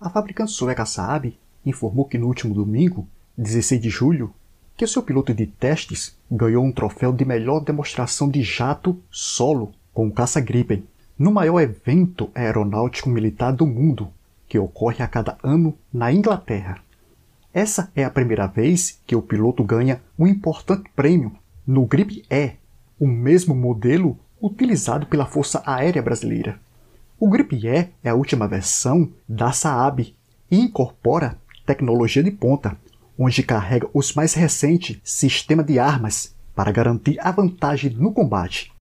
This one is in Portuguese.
A fabricante sueca Saab informou que no último domingo, 16 de julho, que seu piloto de testes ganhou um troféu de melhor demonstração de jato solo com o caça Gripen, no maior evento aeronáutico militar do mundo, que ocorre a cada ano na Inglaterra. Essa é a primeira vez que o piloto ganha um importante prêmio no Grip E, o mesmo modelo utilizado pela Força Aérea Brasileira. O GripE é a última versão da Saab e incorpora tecnologia de ponta, onde carrega os mais recentes sistemas de armas para garantir a vantagem no combate.